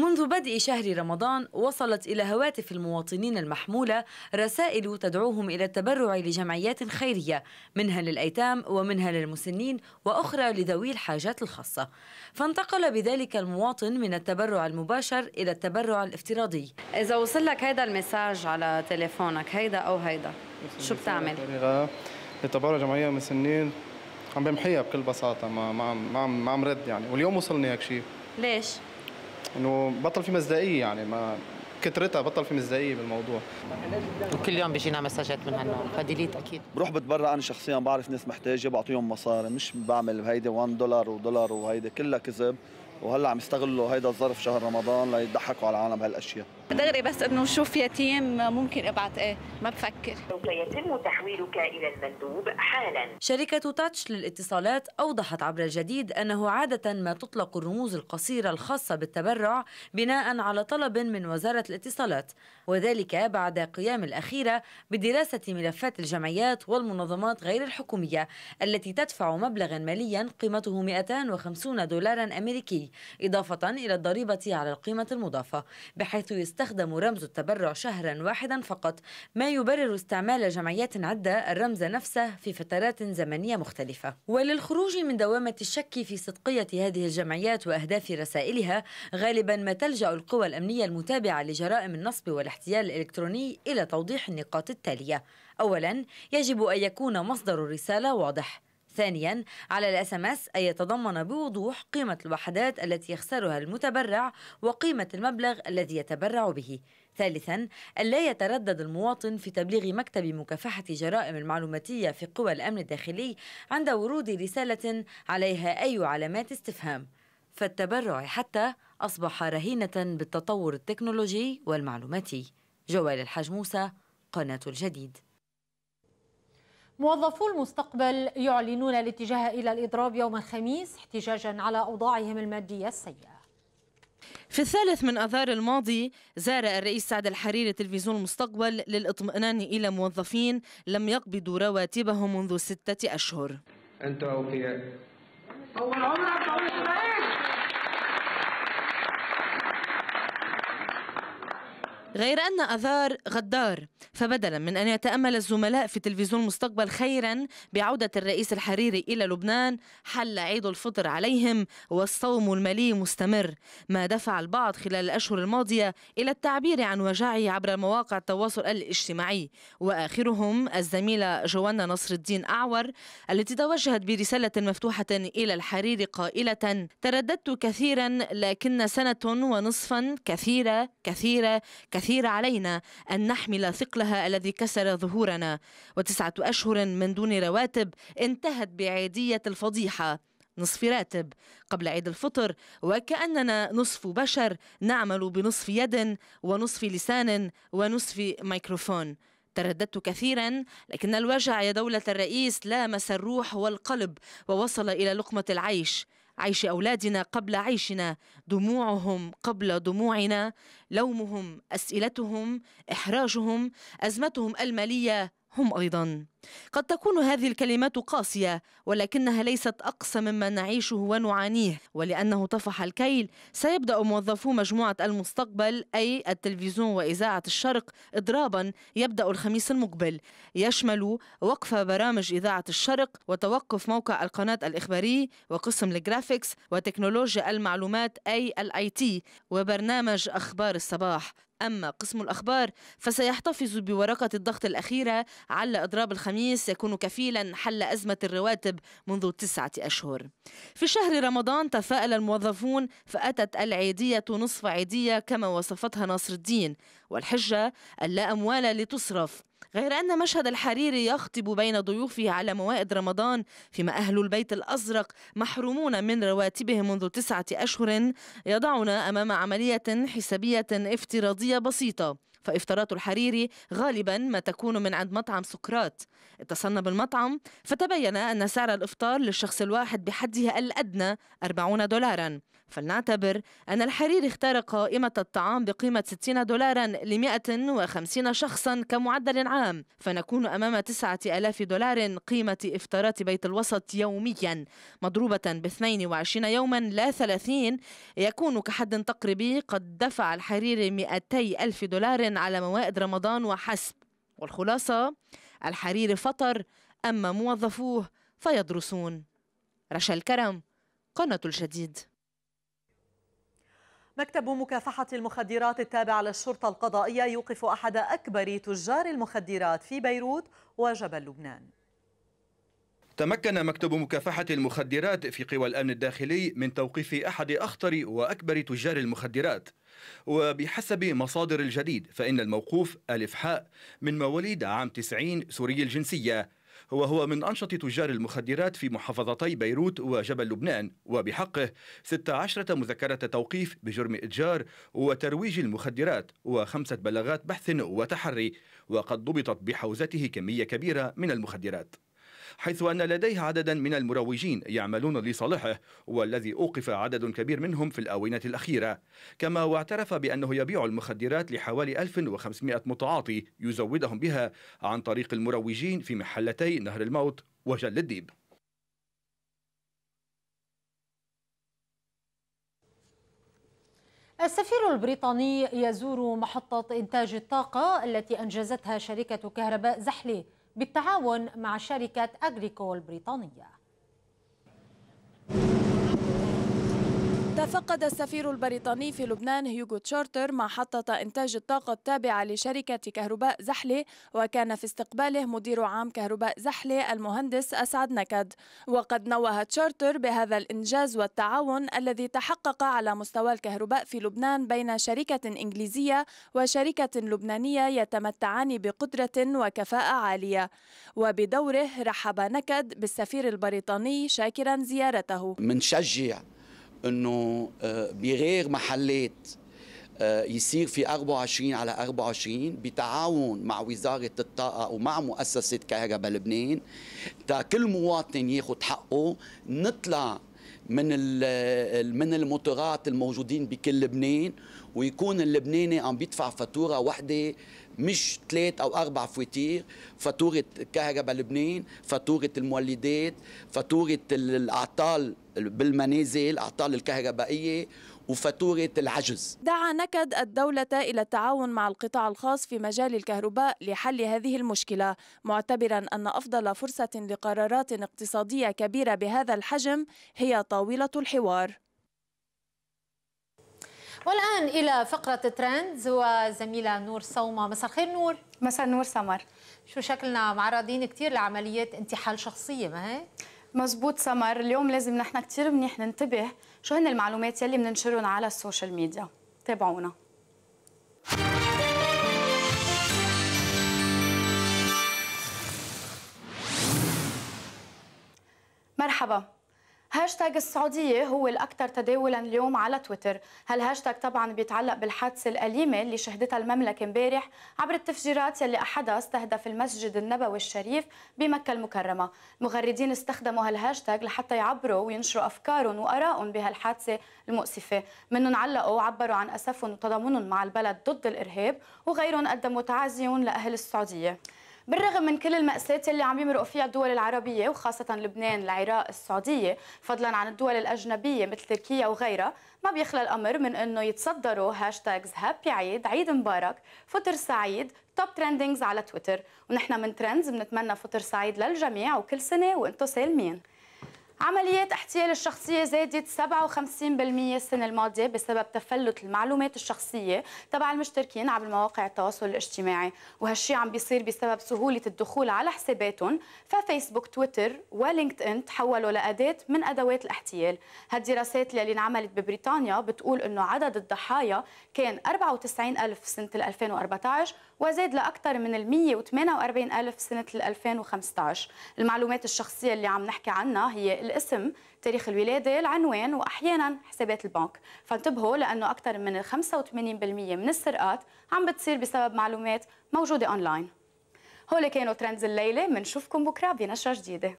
منذ بدء شهر رمضان وصلت إلى هواتف المواطنين المحمولة رسائل تدعوهم إلى التبرع لجمعيات خيرية منها للأيتام ومنها للمسنين وأخرى لذوي الحاجات الخاصة فانتقل بذلك المواطن من التبرع المباشر إلى التبرع الافتراضي إذا وصل لك هيدا المساج على تليفونك هيدا أو هيدا شو بتعمل؟ لتبرع جمعية مسنين عم بمحيها بكل بساطة ما ما عم ما عم رد يعني واليوم وصلني هيك شيء ليش؟ انه بطل في مصداقيه يعني ما كثرتها بطل في مصداقيه بالموضوع وكل يوم بيجينا مساجات من هالنوع فديليت اكيد بروح بتبرع انا شخصيا بعرف ناس محتاجه بعطيهم مصاري مش بعمل هيدي 1 دولار ودولار وهيدي كلها كذب وهلا عم يستغلوا هيدا الظرف شهر رمضان ليضحكوا على العالم بهالاشياء دغري بس انه شوف يتيم ممكن ابعت ايه ما بفكر سوف يتم تحويلك الى المندوب حالا شركه تاتش للاتصالات اوضحت عبر الجديد انه عاده ما تطلق الرموز القصيره الخاصه بالتبرع بناء على طلب من وزاره الاتصالات وذلك بعد قيام الاخيره بدراسه ملفات الجمعيات والمنظمات غير الحكوميه التي تدفع مبلغا ماليا قيمته 250 دولارا امريكي إضافة إلى الضريبة على القيمة المضافة بحيث يستخدم رمز التبرع شهرا واحدا فقط ما يبرر استعمال جمعيات عدة الرمز نفسه في فترات زمنية مختلفة وللخروج من دوامة الشك في صدقية هذه الجمعيات وأهداف رسائلها غالبا ما تلجأ القوى الأمنية المتابعة لجرائم النصب والاحتيال الإلكتروني إلى توضيح النقاط التالية أولا يجب أن يكون مصدر الرسالة واضح ثانيا على الاس ام اس ان يتضمن بوضوح قيمه الوحدات التي يخسرها المتبرع وقيمه المبلغ الذي يتبرع به ثالثا ألا يتردد المواطن في تبليغ مكتب مكافحة جرائم المعلوماتية في قوى الأمن الداخلي عند ورود رسالة عليها أي علامات استفهام فالتبرع حتى أصبح رهينة بالتطور التكنولوجي والمعلوماتي جوال الحاج موسى قناة الجديد موظفو المستقبل يعلنون الاتجاه إلى الإضراب يوم الخميس احتجاجا على أوضاعهم المادية السيئة في الثالث من أذار الماضي زار الرئيس سعد الحريري تلفزيون المستقبل للإطمئنان إلى موظفين لم يقبضوا رواتبهم منذ ستة أشهر انت أوفياء أول عمرك غير أن أذار غدار فبدلا من أن يتأمل الزملاء في تلفزيون المستقبل خيرا بعودة الرئيس الحريري إلى لبنان حل عيد الفطر عليهم والصوم المالي مستمر ما دفع البعض خلال الأشهر الماضية إلى التعبير عن وجعه عبر مواقع التواصل الاجتماعي وآخرهم الزميلة جوانا نصر الدين أعور التي توجهت برسالة مفتوحة إلى الحريري قائلة ترددت كثيرا لكن سنة ونصفا كثيرة كثيرة كثيرة التأثير علينا أن نحمل ثقلها الذي كسر ظهورنا وتسعة أشهر من دون رواتب انتهت بعيدية الفضيحة نصف راتب قبل عيد الفطر وكأننا نصف بشر نعمل بنصف يد ونصف لسان ونصف ميكروفون ترددت كثيرا لكن الوجع يا دولة الرئيس لامس الروح والقلب ووصل إلى لقمة العيش عيش أولادنا قبل عيشنا دموعهم قبل دموعنا لومهم أسئلتهم إحراجهم أزمتهم المالية هم أيضاً قد تكون هذه الكلمات قاسية ولكنها ليست أقسى مما نعيشه ونعانيه ولأنه طفح الكيل سيبدأ موظفو مجموعة المستقبل أي التلفزيون وإذاعة الشرق إضرابا يبدأ الخميس المقبل يشمل وقف برامج إذاعة الشرق وتوقف موقع القناة الإخباري وقسم الجرافيكس وتكنولوجيا المعلومات أي الآي تي وبرنامج أخبار الصباح أما قسم الأخبار فسيحتفظ بورقة الضغط الأخيرة على إضراب الخميس الخميس يكون كفيلا حل أزمة الرواتب منذ تسعة أشهر في شهر رمضان تفاءل الموظفون فأتت العيدية نصف عيدية كما وصفتها ناصر الدين والحجة أن لا أموال لتصرف غير أن مشهد الحريري يخطب بين ضيوفه على موائد رمضان فيما أهل البيت الأزرق محرومون من رواتبهم منذ تسعة أشهر يضعنا أمام عملية حسابية افتراضية بسيطة فإفطارات الحريري غالبا ما تكون من عند مطعم سقراط اتصلنا بالمطعم فتبين أن سعر الإفطار للشخص الواحد بحدها الأدنى 40 دولارا فلنعتبر أن الحرير اختار قائمة الطعام بقيمة 60 دولارا ل 150 شخصا كمعدل عام فنكون أمام 9000 دولار قيمة إفطارات بيت الوسط يوميا مضروبة ب 22 يوما لا 30 يكون كحد تقريبي قد دفع الحرير 200 ألف دولار على موائد رمضان وحسب والخلاصة الحرير فطر أما موظفوه فيدرسون رشا الكرم قناة الجديد مكتب مكافحة المخدرات التابع للشرطة القضائية يوقف أحد أكبر تجار المخدرات في بيروت وجبل لبنان تمكن مكتب مكافحة المخدرات في قوى الأمن الداخلي من توقيف أحد أخطر وأكبر تجار المخدرات وبحسب مصادر الجديد فإن الموقوف ألف حاء من مواليد عام 90 سوري الجنسية وهو من أنشط تجار المخدرات في محافظتي بيروت وجبل لبنان وبحقه 16 مذكرة توقيف بجرم إتجار وترويج المخدرات وخمسة بلاغات بحث وتحري وقد ضبطت بحوزته كمية كبيرة من المخدرات حيث أن لديه عددا من المروجين يعملون لصالحه والذي أوقف عدد كبير منهم في الآونة الأخيرة كما واعترف بأنه يبيع المخدرات لحوالي 1500 متعاطي يزودهم بها عن طريق المروجين في محلتي نهر الموت وجل الديب السفير البريطاني يزور محطة إنتاج الطاقة التي أنجزتها شركة كهرباء زحلي بالتعاون مع شركة أجريكول بريطانية تفقد السفير البريطاني في لبنان هيوغو تشارتر محطة إنتاج الطاقة التابعة لشركة كهرباء زحلة وكان في استقباله مدير عام كهرباء زحلة المهندس أسعد نكد وقد نوه تشارتر بهذا الإنجاز والتعاون الذي تحقق على مستوى الكهرباء في لبنان بين شركة إنجليزية وشركة لبنانية يتمتعان بقدرة وكفاءة عالية وبدوره رحب نكد بالسفير البريطاني شاكرا زيارته منشجع انه آه، بغير محلات آه، يصير في 24 على 24 بتعاون مع وزارة الطاقة ومع مؤسسة كهرباء لبنان تا كل مواطن ياخذ حقه نطلع من من الموتورات الموجودين بكل لبنان ويكون اللبناني عم بيدفع فاتوره وحده مش ثلاث او اربع فواتير فاتوره كهرباء لبنان فاتوره المولدات فاتوره الاعطال بالمنازل الاعطال الكهربائيه وفاتورة العجز دعا نكد الدولة إلى التعاون مع القطاع الخاص في مجال الكهرباء لحل هذه المشكلة معتبرا أن أفضل فرصة لقرارات اقتصادية كبيرة بهذا الحجم هي طاولة الحوار والآن إلى فقرة ترندز وزميلة نور صومة مساء الخير نور مساء نور سمر شو شكلنا معرضين كثير لعمليات انتحال شخصية ما هي؟ مزبوط سمر اليوم لازم نحن كثير منيح ننتبه شو هن المعلومات يلي بننشرهم على السوشيال ميديا تابعونا مرحبا هاشتاج السعودية هو الأكثر تداولا اليوم على تويتر هالهاشتاج طبعا بيتعلق بالحادثة الأليمة اللي شهدتها المملكة امبارح عبر التفجيرات يلي أحدها استهدف المسجد النبوي الشريف بمكة المكرمة مغردين استخدموا هالهاشتاج لحتى يعبروا وينشروا أفكارهم وآرائهم بهالحادثة المؤسفة منهم علقوا وعبروا عن أسفهم وتضامنهم مع البلد ضد الإرهاب وغيرهم قدموا تعازيهم لأهل السعودية بالرغم من كل المأساة اللي عم يمرقوا فيها الدول العربية وخاصة لبنان العراق السعودية فضلا عن الدول الأجنبية مثل تركيا وغيرها ما بيخلى الأمر من أنه يتصدروا هاشتاجز هابي عيد عيد مبارك فطر سعيد توب ترندينجز على تويتر ونحن من ترندز بنتمنى فطر سعيد للجميع وكل سنة وانتو سالمين عمليات احتيال الشخصية زادت 57% السنة الماضية بسبب تفلت المعلومات الشخصية تبع المشتركين عبر مواقع التواصل الاجتماعي وهالشي عم بيصير بسبب سهولة الدخول على حساباتهم ففيسبوك تويتر ولينكد ان تحولوا لأداة من أدوات الاحتيال هالدراسات اللي انعملت ببريطانيا بتقول أنه عدد الضحايا كان 94 ألف سنة 2014 وزاد لأكثر من 148 ألف سنة 2015 المعلومات الشخصية اللي عم نحكي عنها هي الاسم تاريخ الولاده العنوان واحيانا حسابات البنك فانتبهوا لانه اكثر من 85% من السرقات عم بتصير بسبب معلومات موجوده اونلاين هول كانوا ترندز الليله منشوفكم بكره بنشره جديده